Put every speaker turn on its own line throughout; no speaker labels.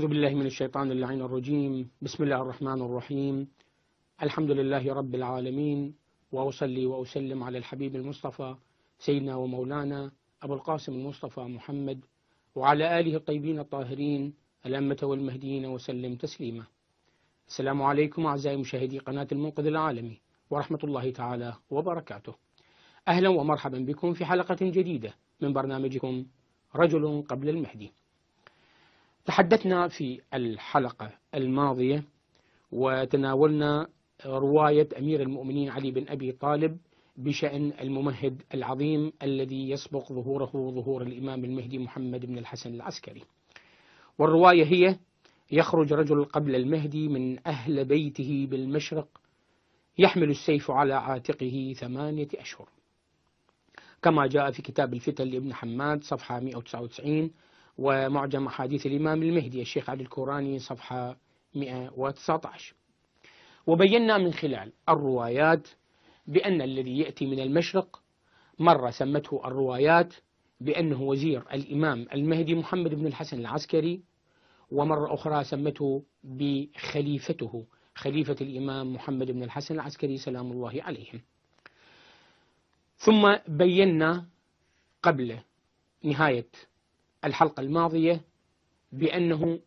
أعوذ بالله من الشيطان اللعين الرجيم بسم الله الرحمن الرحيم الحمد لله رب العالمين وأصلي وأسلم على الحبيب المصطفى سيدنا ومولانا أبو القاسم المصطفى محمد وعلى آله الطيبين الطاهرين الأمة والمهديين وسلم تسليما السلام عليكم أعزائي مشاهدي قناة المنقذ العالمي ورحمة الله تعالى وبركاته أهلا ومرحبا بكم في حلقة جديدة من برنامجكم رجل قبل المهدي تحدثنا في الحلقة الماضية وتناولنا رواية أمير المؤمنين علي بن أبي طالب بشأن الممهد العظيم الذي يسبق ظهوره ظهور الإمام المهدي محمد بن الحسن العسكري والرواية هي يخرج رجل قبل المهدي من أهل بيته بالمشرق يحمل السيف على عاتقه ثمانية أشهر كما جاء في كتاب الفتن لابن حماد صفحة 199 ومعجم أحاديث الإمام المهدي الشيخ علي الكوراني صفحة 119 وبينا من خلال الروايات بأن الذي يأتي من المشرق مرة سمته الروايات بأنه وزير الإمام المهدي محمد بن الحسن العسكري ومرة أخرى سمته بخليفته خليفة الإمام محمد بن الحسن العسكري سلام الله عليهم ثم بينا قبل نهاية الحلقة الماضية بأنه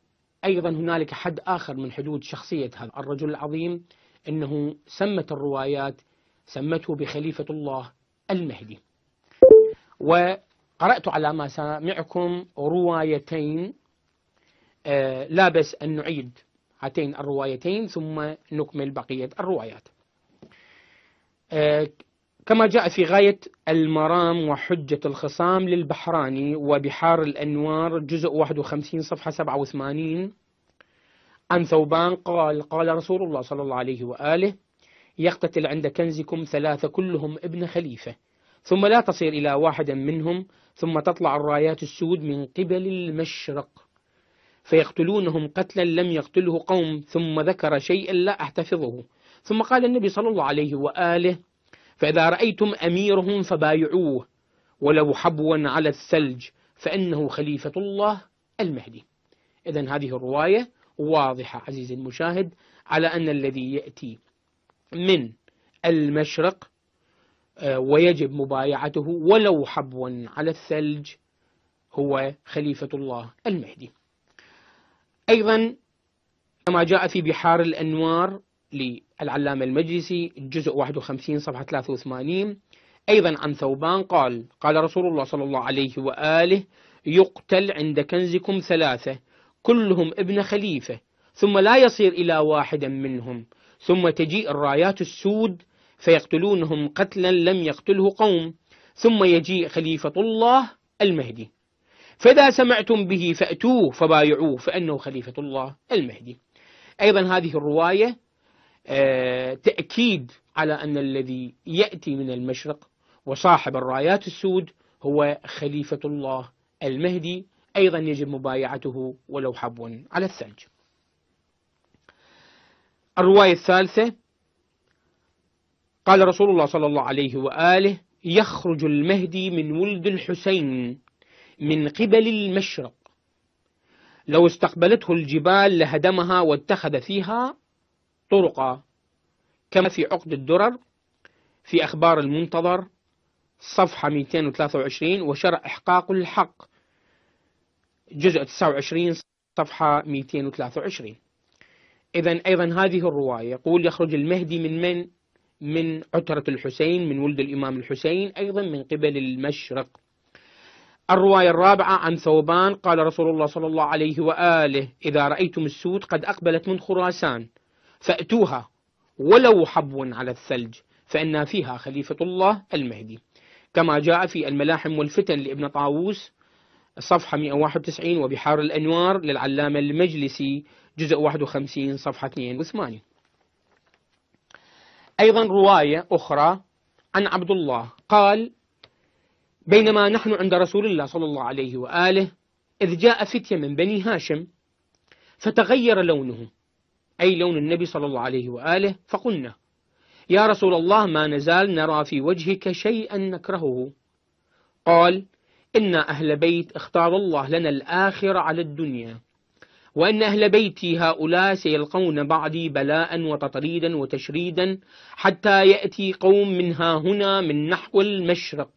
أيضا هنالك حد آخر من حدود شخصية هذا الرجل العظيم أنه سمت الروايات سمته بخليفة الله المهدي وقرأت على ما سامعكم روايتين آه، لا بس أن نعيد هاتين الروايتين ثم نكمل بقية الروايات آه، كما جاء في غاية المرام وحجة الخصام للبحراني وبحار الأنوار جزء 51 صفحة 87 عن ثوبان قال قال رسول الله صلى الله عليه وآله يقتتل عند كنزكم ثلاثة كلهم ابن خليفة ثم لا تصير إلى واحد منهم ثم تطلع الرايات السود من قبل المشرق فيقتلونهم قتلا لم يقتله قوم ثم ذكر شيئا لا أحتفظه ثم قال النبي صلى الله عليه وآله فإذا رأيتم أميرهم فبايعوه ولو حبوا على الثلج فإنه خليفة الله المهدي إذا هذه الرواية واضحة عزيزي المشاهد على أن الذي يأتي من المشرق آه، ويجب مبايعته ولو حبوا على الثلج هو خليفة الله المهدي أيضا كما جاء في بحار الأنوار للعلامة المجلسي الجزء 51 صفحة 83 أيضا عن ثوبان قال قال رسول الله صلى الله عليه وآله يقتل عند كنزكم ثلاثة كلهم ابن خليفة ثم لا يصير إلى واحدا منهم ثم تجيء الرايات السود فيقتلونهم قتلا لم يقتله قوم ثم يجيء خليفة الله المهدي فإذا سمعتم به فأتوه فبايعوه فأنه خليفة الله المهدي أيضا هذه الرواية آه، تأكيد على أن الذي يأتي من المشرق وصاحب الرايات السود هو خليفة الله المهدي أيضا يجب مبايعته ولو حبوا على الثلج الرواية الثالثة قال رسول الله صلى الله عليه وآله يخرج المهدي من ولد الحسين من قبل المشرق لو استقبلته الجبال لهدمها واتخذ فيها طرقا كما في عقد الدرر في أخبار المنتظر صفحة 223 وشرع إحقاق الحق جزء 29 صفحة 223 إذا أيضا هذه الرواية يقول يخرج المهدي من من؟ من عترة الحسين من ولد الإمام الحسين أيضا من قبل المشرق الرواية الرابعة عن ثوبان قال رسول الله صلى الله عليه وآله إذا رأيتم السود قد أقبلت من خراسان فأتوها ولو حبوا على الثلج فإن فيها خليفة الله المهدي كما جاء في الملاحم والفتن لابن طاووس صفحة 191 وبحار الأنوار للعلامة المجلسي جزء 51 صفحة 82 أيضا رواية أخرى عن عبد الله قال بينما نحن عند رسول الله صلى الله عليه وآله إذ جاء فتية من بني هاشم فتغير لونهم أي لون النبي صلى الله عليه وآله فقلنا يا رسول الله ما نزال نرى في وجهك شيئا نكرهه قال إن أهل بيت اختار الله لنا الآخرة على الدنيا وأن أهل بيتي هؤلاء سيلقون بعدي بلاء وتطريدا وتشريدا حتى يأتي قوم منها هنا من نحو المشرق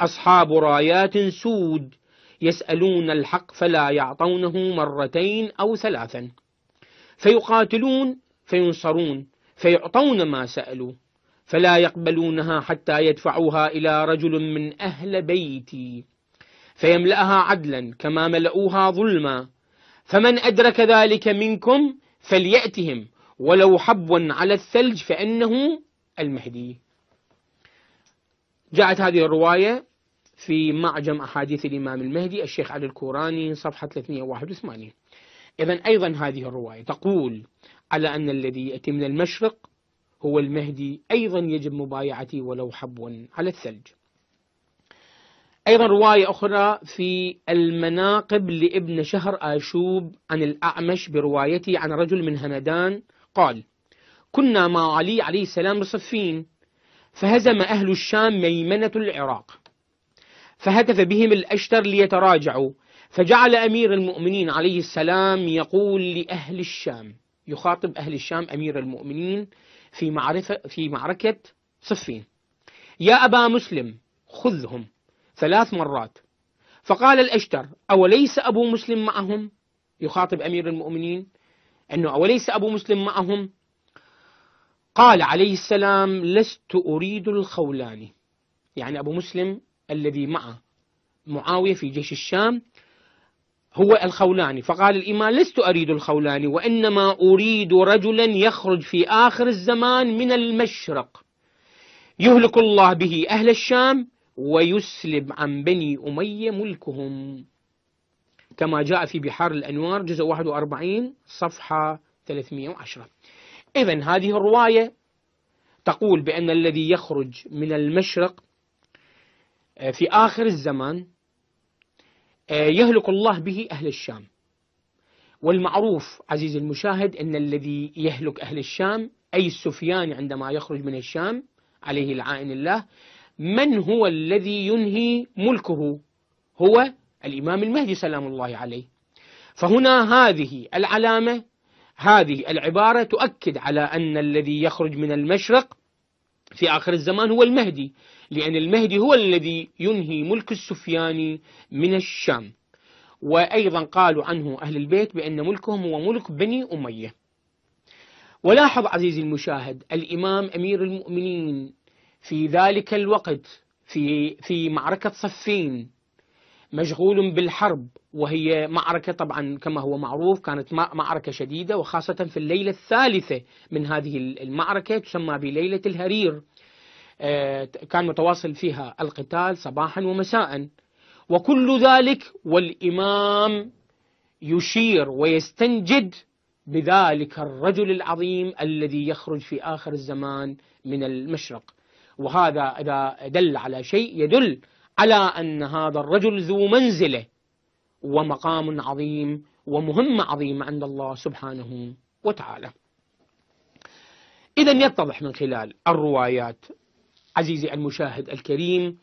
أصحاب رايات سود يسألون الحق فلا يعطونه مرتين أو ثلاثا فيقاتلون فينصرون فيعطون ما سألوا فلا يقبلونها حتى يدفعوها إلى رجل من أهل بيتي فيملأها عدلا كما ملؤوها ظلما فمن أدرك ذلك منكم فليأتهم ولو حبوا على الثلج فإنه المهدي جاءت هذه الرواية في معجم أحاديث الإمام المهدي الشيخ علي الكوراني صفحة 381 إذا أيضا هذه الرواية تقول على أن الذي يأتي من المشرق هو المهدي أيضا يجب مبايعتي ولو حبوا على الثلج أيضا رواية أخرى في المناقب لابن شهر آشوب عن الأعمش بروايته عن رجل من هندان قال كنا مع علي عليه السلام بصفين فهزم أهل الشام ميمنة العراق فهتف بهم الأشتر ليتراجعوا فجعل أمير المؤمنين عليه السلام يقول لأهل الشام يخاطب أهل الشام أمير المؤمنين في معرفة في معركة صفين يا أبا مسلم خذهم ثلاث مرات فقال الأشتر أوليس أبو مسلم معهم يخاطب أمير المؤمنين أنه أوليس أبو مسلم معهم قال عليه السلام لست أريد الخولاني يعني أبو مسلم الذي مع معاوية في جيش الشام هو الخولاني فقال الإمام لست أريد الخولاني وإنما أريد رجلا يخرج في آخر الزمان من المشرق يهلك الله به أهل الشام ويسلب عن بني أمية ملكهم كما جاء في بحار الأنوار جزء 41 صفحة 310 إذا هذه الرواية تقول بأن الذي يخرج من المشرق آه، في آخر الزمان آه، يهلك الله به أهل الشام والمعروف عزيزي المشاهد أن الذي يهلك أهل الشام أي السفيان عندما يخرج من الشام عليه العائن الله من هو الذي ينهي ملكه هو الإمام المهدي سلام الله عليه فهنا هذه العلامة هذه العبارة تؤكد على أن الذي يخرج من المشرق في آخر الزمان هو المهدي لأن المهدي هو الذي ينهي ملك السفياني من الشام وأيضا قالوا عنه أهل البيت بأن ملكهم هو ملك بني أمية ولاحظ عزيزي المشاهد الإمام أمير المؤمنين في ذلك الوقت في, في معركة صفين مشغول بالحرب وهي معركة طبعا كما هو معروف كانت معركة شديدة وخاصة في الليلة الثالثة من هذه المعركة تسمى بليلة الهرير آه، كان متواصل فيها القتال صباحا ومساء وكل ذلك والإمام يشير ويستنجد بذلك الرجل العظيم الذي يخرج في آخر الزمان من المشرق وهذا إذا دل على شيء يدل على أن هذا الرجل ذو منزلة ومقام عظيم ومهمة عظيمة عند الله سبحانه وتعالى إذا يتضح من خلال الروايات عزيزي المشاهد الكريم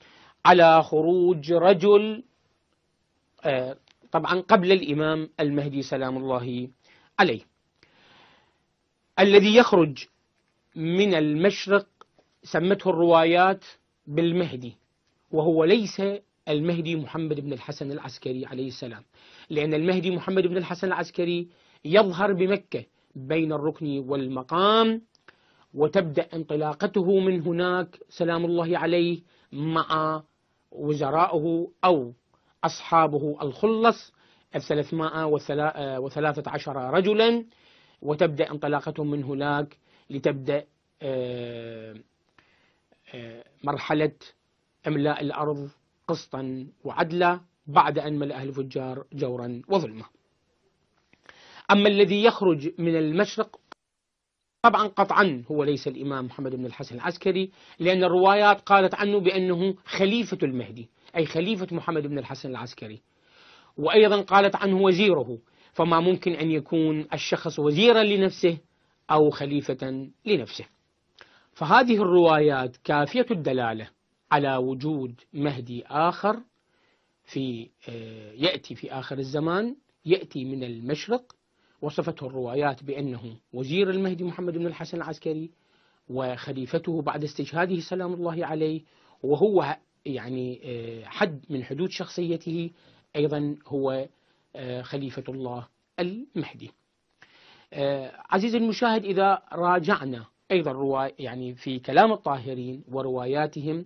على خروج رجل آه، طبعا قبل الإمام المهدي سلام الله عليه الذي يخرج من المشرق سمته الروايات بالمهدي وهو ليس المهدي محمد بن الحسن العسكري عليه السلام لأن المهدي محمد بن الحسن العسكري يظهر بمكة بين الركن والمقام وتبدأ انطلاقته من هناك سلام الله عليه مع وزرائه أو أصحابه الخلص الثلاثمائة وثلاثة عشر رجلا وتبدأ انطلاقتهم من هناك لتبدأ آه، آه، مرحلة إملاء الأرض قسطا وعدلا بعد أن ملأها الفجار جورا وظلما أما الذي يخرج من المشرق طبعا قطعا هو ليس الإمام محمد بن الحسن العسكري لأن الروايات قالت عنه بأنه خليفة المهدي أي خليفة محمد بن الحسن العسكري وأيضا قالت عنه وزيره فما ممكن أن يكون الشخص وزيرا لنفسه أو خليفة لنفسه فهذه الروايات كافية الدلالة على وجود مهدي آخر في آه، يأتي في آخر الزمان يأتي من المشرق وصفته الروايات بأنه وزير المهدي محمد بن الحسن العسكري وخليفته بعد استشهاده سلام الله عليه وهو يعني آه، حد من حدود شخصيته أيضا هو آه، خليفة الله المهدي آه، عزيزي المشاهد إذا راجعنا أيضا يعني في كلام الطاهرين ورواياتهم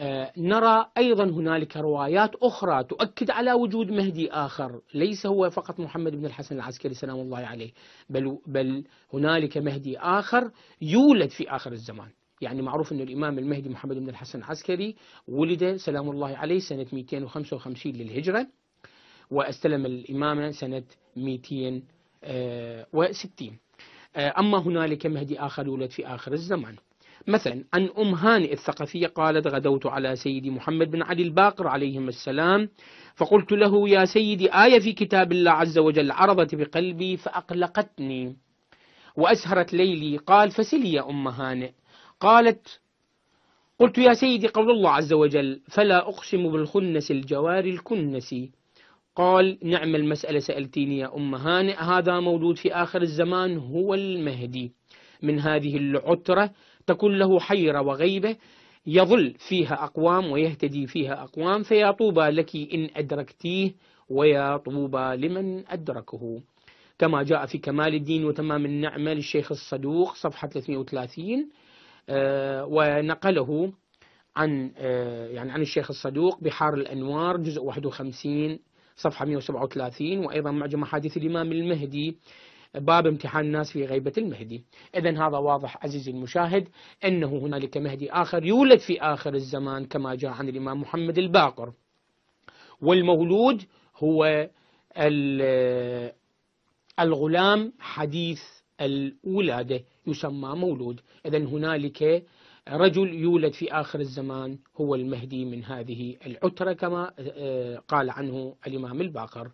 آه، نرى أيضا هنالك روايات أخرى تؤكد على وجود مهدي آخر ليس هو فقط محمد بن الحسن العسكري سلام الله عليه بل, بل هنالك مهدي آخر يولد في آخر الزمان يعني معروف أن الإمام المهدي محمد بن الحسن العسكري ولد سلام الله عليه سنة 255 للهجرة واستلم الإمامة سنة 260 آه، آه، أما هنالك مهدي آخر يولد في آخر الزمان مثلا عن أم هانئ الثقفية قالت غدوت على سيدي محمد بن علي الباقر عليهم السلام فقلت له يا سيدي آية في كتاب الله عز وجل عرضت بقلبي فأقلقتني وأسهرت ليلي قال فسلي يا أم هانئ قالت قلت يا سيدي قول الله عز وجل فلا أقسم بالخنس الجوار الكنسي قال نعم المسألة سألتيني يا أم هانئ هذا مولود في آخر الزمان هو المهدي من هذه العترة تكن له حيرة وغيبة يظل فيها أقوام ويهتدي فيها أقوام فيا طوبى لك إن أدركتيه ويا طوبى لمن أدركه كما جاء في كمال الدين وتمام النعمة للشيخ الصدوق صفحة 330 آه، ونقله عن آه، يعني عن الشيخ الصدوق بحار الأنوار جزء 51 صفحة 137 وأيضا معجم أحاديث الإمام المهدي باب امتحان الناس في غيبة المهدي إذا هذا واضح عزيزي المشاهد أنه هنالك مهدي آخر يولد في آخر الزمان كما جاء عن الإمام محمد الباقر والمولود هو الغلام حديث الولادة يسمى مولود إذا هنالك رجل يولد في آخر الزمان هو المهدي من هذه العترة كما آه، قال عنه الإمام الباقر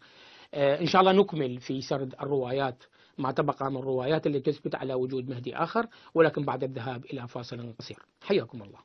آه، إن شاء الله نكمل في سرد الروايات ما تبقى من الروايات التي تثبت على وجود مهدي آخر ولكن بعد الذهاب إلى فاصل قصير حياكم الله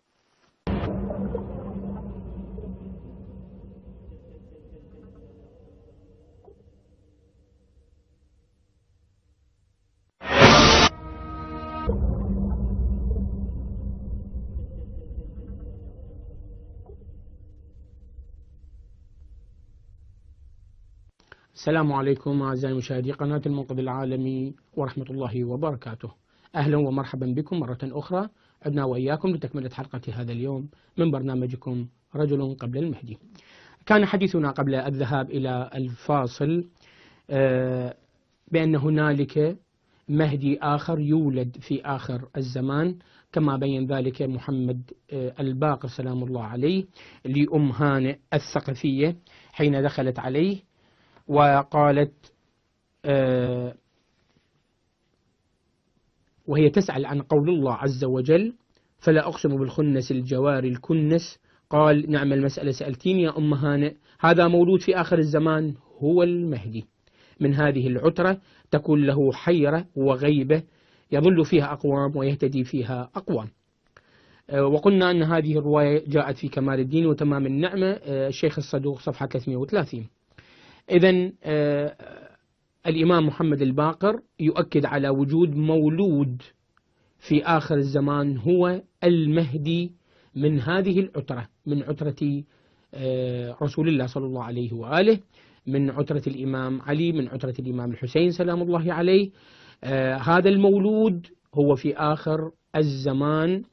السلام عليكم أعزائي مشاهدي قناة المنقذ العالمي ورحمة الله وبركاته أهلا ومرحبا بكم مرة أخرى عدنا وإياكم لتكملة حلقة هذا اليوم من برنامجكم رجل قبل المهدي كان حديثنا قبل الذهاب إلى الفاصل آه، بأن هنالك مهدي آخر يولد في آخر الزمان كما بين ذلك محمد آه، الباقر سلام الله عليه لأم هانئ الثقفية حين دخلت عليه وقالت آه، وهي تسأل عن قول الله عز وجل فلا أقسم بالخنس الجوار الكنس قال نعم المسألة سألتين يا أم هانئ هذا مولود في آخر الزمان هو المهدي من هذه العترة تكون له حيرة وغيبة يضل فيها أقوام ويهتدي فيها أقوام آه، وقلنا أن هذه الرواية جاءت في كمال الدين وتمام النعمة آه، الشيخ الصدوق صفحة 330 إذا آه، الإمام محمد الباقر يؤكد على وجود مولود في آخر الزمان هو المهدي من هذه العترة من عترة آه، رسول الله صلى الله عليه وآله من عترة الإمام علي من عترة الإمام الحسين سلام الله عليه آه، هذا المولود هو في آخر الزمان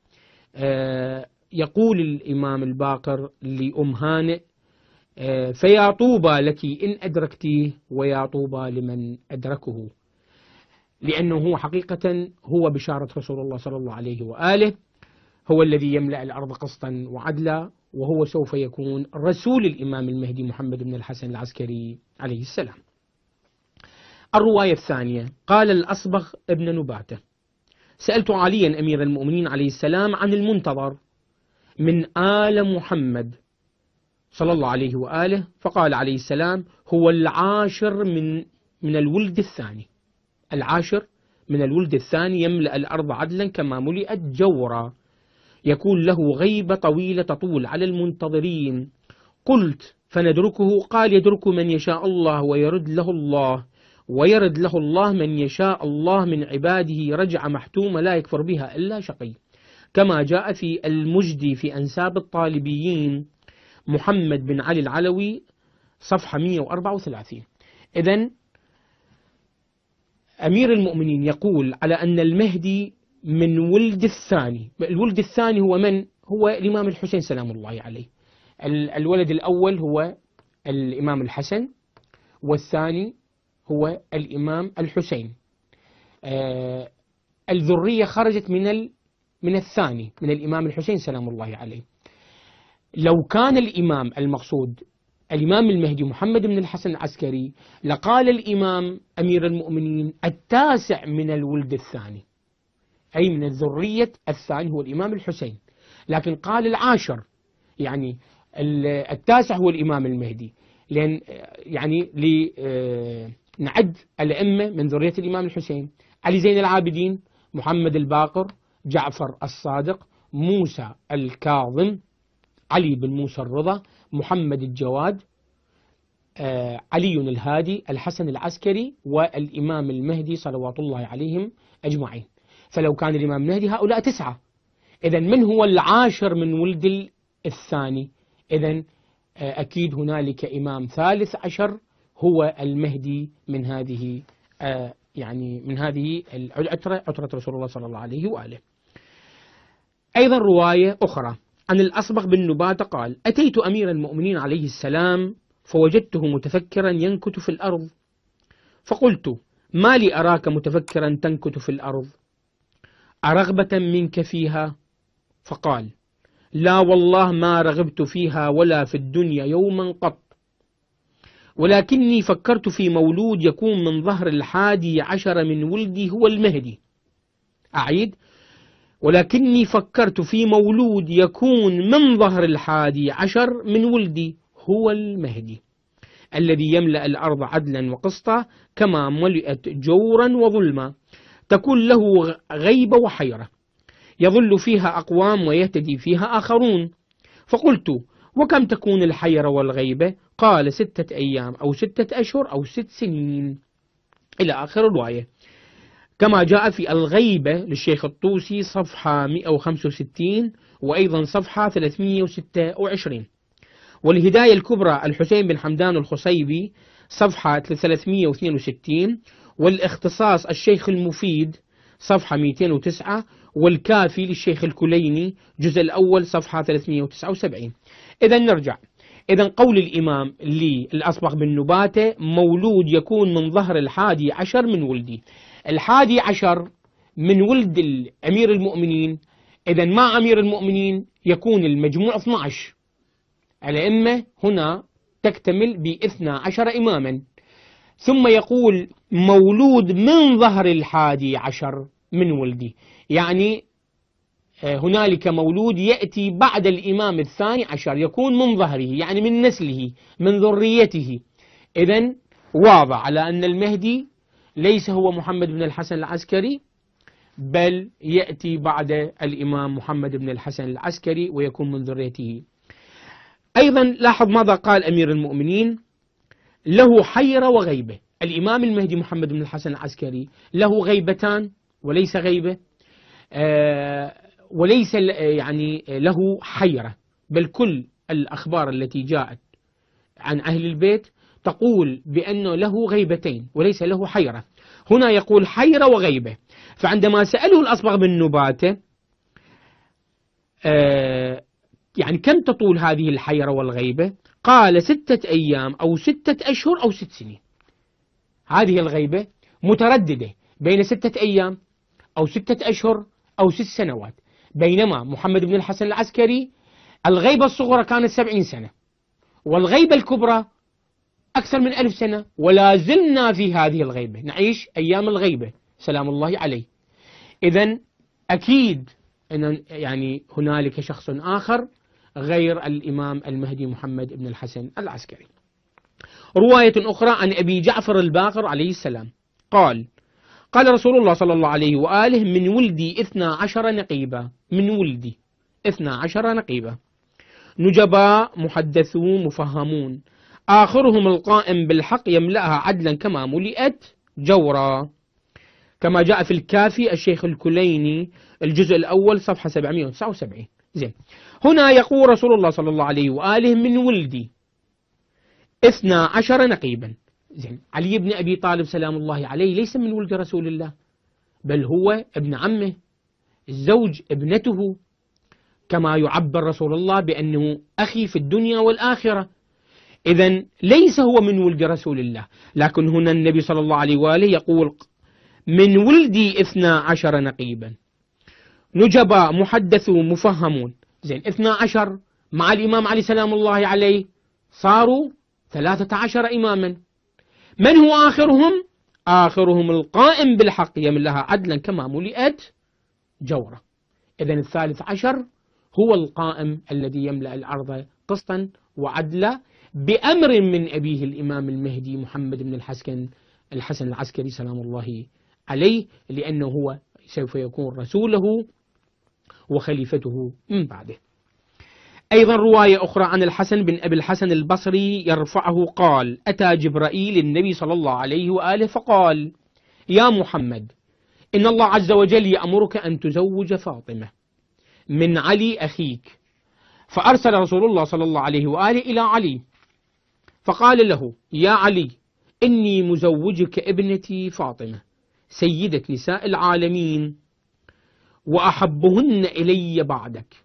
يقول الإمام الباقر لأم هانئ آه، فيا طوبى لك إن أدركتيه ويا طوبى لمن أدركه لأنه هو حقيقة هو بشارة رسول الله صلى الله عليه وآله هو الذي يملأ الأرض قسطا وعدلا وهو سوف يكون رسول الإمام المهدي محمد بن الحسن العسكري عليه السلام الرواية الثانية قال الأصبغ ابن نباتة سألت عليا أمير المؤمنين عليه السلام عن المنتظر من آل محمد صلى الله عليه وآله فقال عليه السلام هو العاشر من من الولد الثاني العاشر من الولد الثاني يملأ الأرض عدلا كما ملئت جورا يكون له غيبة طويلة تطول على المنتظرين قلت فندركه قال يدرك من يشاء الله ويرد له الله ويرد له الله من يشاء الله من عباده رجعة محتومة لا يكفر بها إلا شقي كما جاء في المجدي في أنساب الطالبيين محمد بن علي العلوي صفحة 134 إذا أمير المؤمنين يقول على أن المهدي من ولد الثاني الولد الثاني هو من؟ هو الإمام الحسين سلام الله عليه الولد الأول هو الإمام الحسن والثاني هو الإمام الحسين آه الذرية خرجت من من الثاني من الإمام الحسين سلام الله عليه لو كان الإمام المقصود الإمام المهدي محمد بن الحسن العسكري لقال الإمام أمير المؤمنين التاسع من الولد الثاني أي من الذرية الثاني هو الإمام الحسين لكن قال العاشر يعني التاسع هو الإمام المهدي لأن يعني لنعد الأئمة من ذرية الإمام الحسين علي زين العابدين محمد الباقر جعفر الصادق موسى الكاظم علي بن موسى الرضا محمد الجواد آه، علي الهادي الحسن العسكري والإمام المهدي صلوات الله عليهم أجمعين فلو كان الإمام المهدي هؤلاء تسعة إذا من هو العاشر من ولد الثاني إذا آه، أكيد هنالك إمام ثالث عشر هو المهدي من هذه آه، يعني من هذه العترة عترة رسول الله صلى الله عليه وآله أيضا رواية أخرى عن الأصبغ بن نباتة قال أتيت أمير المؤمنين عليه السلام فوجدته متفكرا ينكت في الأرض فقلت ما لي أراك متفكرا تنكت في الأرض أرغبة منك فيها فقال لا والله ما رغبت فيها ولا في الدنيا يوما قط ولكني فكرت في مولود يكون من ظهر الحادي عشر من ولدي هو المهدي أعيد ولكني فكرت في مولود يكون من ظهر الحادي عشر من ولدي هو المهدي الذي يملأ الأرض عدلا وقسطا كما ملئت جورا وظلما تكون له غيبة وحيرة يظل فيها أقوام ويهتدي فيها آخرون فقلت وكم تكون الحيرة والغيبة قال ستة أيام أو ستة أشهر أو ست سنين إلى آخر الرواية كما جاء في الغيبة للشيخ الطوسي صفحة 165 وأيضا صفحة 326 والهداية الكبرى الحسين بن حمدان الخصيبي صفحة 362 والاختصاص الشيخ المفيد صفحة 209 والكافي للشيخ الكليني جزء الأول صفحة 379 إذا نرجع إذا قول الإمام للأصبغ بن نباتة مولود يكون من ظهر الحادي عشر من ولدي الحادي عشر من ولد أمير المؤمنين إذا مع أمير المؤمنين يكون المجموع 12 الأئمة هنا تكتمل باثنا عشر إماما ثم يقول مولود من ظهر الحادي عشر من ولدي يعني آه، هنالك مولود يأتي بعد الإمام الثاني عشر يكون من ظهره يعني من نسله من ذريته إذا واضح على أن المهدي ليس هو محمد بن الحسن العسكري بل يأتي بعد الإمام محمد بن الحسن العسكري ويكون من ذريته أيضا لاحظ ماذا قال أمير المؤمنين له حيرة وغيبة الإمام المهدي محمد بن الحسن العسكري له غيبتان وليس غيبة آه وليس يعني له حيرة بل كل الأخبار التي جاءت عن أهل البيت تقول بأنه له غيبتين وليس له حيرة هنا يقول حيرة وغيبة فعندما سأله الأصبغ بن نباتة آه، يعني كم تطول هذه الحيرة والغيبة قال ستة أيام أو ستة أشهر أو ست سنين هذه الغيبة مترددة بين ستة أيام أو ستة أشهر أو ست سنوات بينما محمد بن الحسن العسكري الغيبة الصغرى كانت سبعين سنة والغيبة الكبرى أكثر من ألف سنة ولا زلنا في هذه الغيبة نعيش أيام الغيبة سلام الله عليه إذا أكيد أن يعني هنالك شخص آخر غير الإمام المهدي محمد بن الحسن العسكري رواية أخرى عن أبي جعفر الباقر عليه السلام قال قال رسول الله صلى الله عليه وآله من ولدي اثنا عشر نقيبا من ولدي اثنا عشر نقيبا نجباء محدثون مفهمون آخرهم القائم بالحق يملأها عدلا كما ملئت جورا كما جاء في الكافي الشيخ الكليني الجزء الأول صفحة 779 زين هنا يقول رسول الله صلى الله عليه وآله من ولدي اثنا عشر نقيبا زين علي بن أبي طالب سلام الله عليه ليس من ولد رسول الله بل هو ابن عمه الزوج ابنته كما يعبر رسول الله بأنه أخي في الدنيا والآخرة إذا ليس هو من ولد رسول الله لكن هنا النبي صلى الله عليه وآله يقول من ولدي اثنا عشر نقيبا نجباء محدثون مفهمون زين اثنا عشر مع الإمام علي سلام الله عليه صاروا ثلاثة عشر إماما من هو آخرهم؟ آخرهم القائم بالحق لها عدلا كما ملئت جورة إذا الثالث عشر هو القائم الذي يملأ الأرض قسطا وعدلا بأمر من أبيه الإمام المهدي محمد بن الحسن الحسن العسكري سلام الله عليه لأنه هو سوف يكون رسوله وخليفته من بعده أيضا رواية أخرى عن الحسن بن أبي الحسن البصري يرفعه قال أتى جبرائيل النبي صلى الله عليه وآله فقال يا محمد إن الله عز وجل يأمرك أن تزوج فاطمة من علي أخيك فأرسل رسول الله صلى الله عليه وآله إلى علي فقال له يا علي إني مزوجك ابنتي فاطمة سيدة نساء العالمين وأحبهن إلي بعدك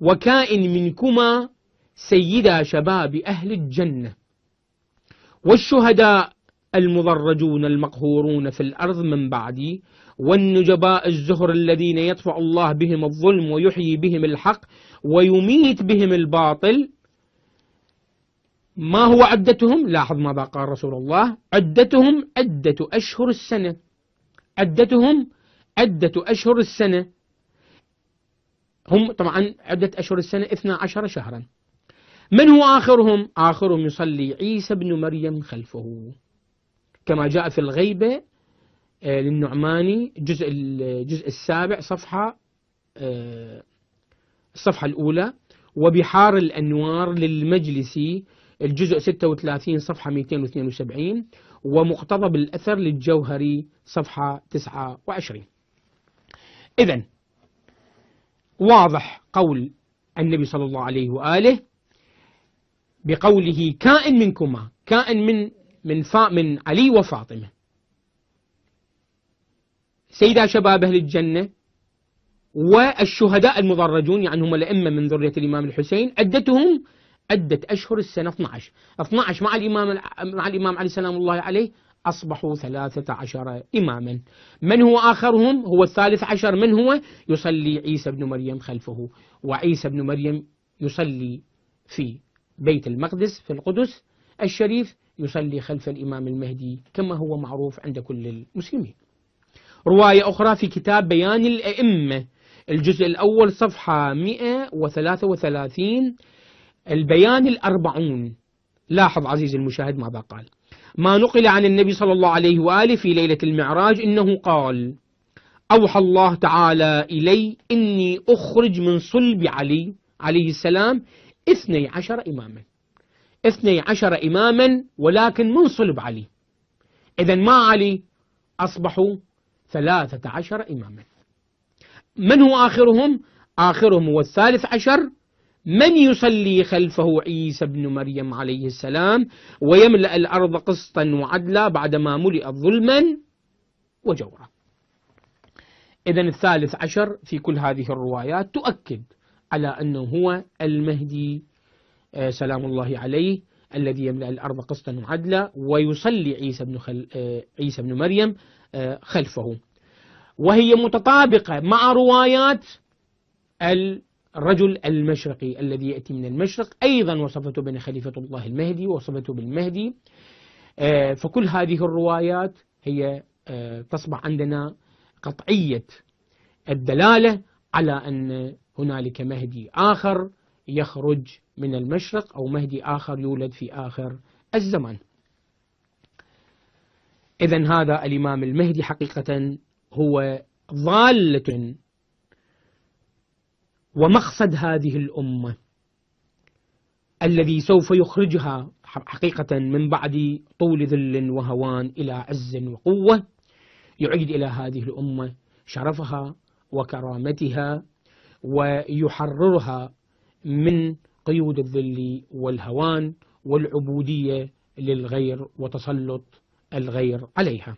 وكائن منكما سيدا شباب أهل الجنة والشهداء المضرجون المقهورون في الأرض من بعدي والنجباء الزهر الذين يدفع الله بهم الظلم ويحيي بهم الحق ويميت بهم الباطل ما هو عدتهم لاحظ ماذا قال رسول الله عدتهم عدة أشهر السنة عدتهم عدة أشهر السنة هم طبعا عدة أشهر السنة 12 شهرا من هو آخرهم آخرهم يصلي عيسى بن مريم خلفه كما جاء في الغيبة آه، للنعماني جزء الجزء السابع صفحة آه، الصفحة الأولى وبحار الأنوار للمجلسي الجزء 36 صفحة 272 ومقتضب الأثر للجوهري صفحة 29 إذا واضح قول النبي صلى الله عليه وآله بقوله كائن منكما كائن من من فا من علي وفاطمة سيدا شباب أهل الجنة والشهداء المضرجون يعني هم الأئمة من ذرية الإمام الحسين عدتهم عدة أشهر السنة 12 12 مع الإمام مع الإمام علي سلام الله عليه أصبحوا ثلاثة عشر إماما من هو آخرهم هو الثالث عشر من هو يصلي عيسى بن مريم خلفه وعيسى بن مريم يصلي في بيت المقدس في القدس الشريف يصلي خلف الإمام المهدي كما هو معروف عند كل المسلمين رواية أخرى في كتاب بيان الأئمة الجزء الأول صفحة 133 البيان الأربعون لاحظ عزيزي المشاهد ماذا قال ما نقل عن النبي صلى الله عليه وآله في ليلة المعراج إنه قال أوحى الله تعالى إلي إني أخرج من صلب علي عليه السلام اثني عشر إماما اثني عشر إماما ولكن من صلب علي إذا ما علي أصبحوا ثلاثة عشر إماما من هو آخرهم؟ آخرهم هو الثالث عشر من يصلي خلفه عيسى بن مريم عليه السلام ويملأ الأرض قسطا وعدلا بعدما ملئت ظلما وجورا إذا الثالث عشر في كل هذه الروايات تؤكد على أنه هو المهدي آه، سلام الله عليه الذي يملأ الأرض قسطا وعدلا ويصلي عيسى بن, خل... آه، عيسى بن مريم آه، خلفه وهي متطابقة مع روايات ال الرجل المشرقي الذي يأتي من المشرق أيضا وصفته بين خليفة الله المهدي وصفته بالمهدي آه، فكل هذه الروايات هي آه، تصبح عندنا قطعية الدلالة على أن هنالك مهدي آخر يخرج من المشرق أو مهدي آخر يولد في آخر الزمان إذا هذا الإمام المهدي حقيقة هو ضالة ومقصد هذه الأمة الذي سوف يخرجها حقيقة من بعد طول ذل وهوان إلى عز وقوة يعيد إلى هذه الأمة شرفها وكرامتها ويحررها من قيود الذل والهوان والعبودية للغير وتسلط الغير عليها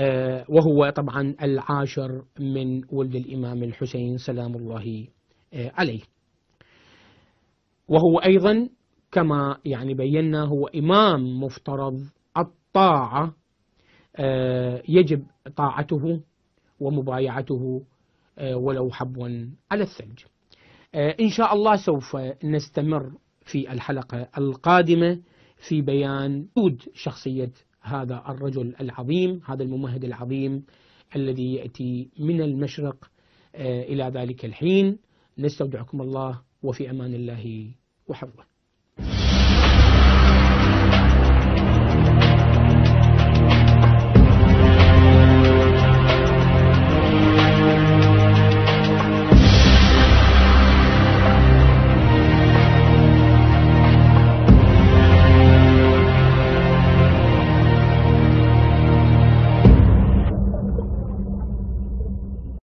آه، وهو طبعا العاشر من ولد الإمام الحسين سلام الله آه، عليه وهو أيضا كما يعني بينا هو إمام مفترض الطاعة آه، يجب طاعته ومبايعته ولو حبوا على الثلج إن شاء الله سوف نستمر في الحلقة القادمة في بيان وجود شخصية هذا الرجل العظيم هذا الممهد العظيم الذي يأتي من المشرق آه، إلى ذلك الحين نستودعكم الله وفي أمان الله وحفظه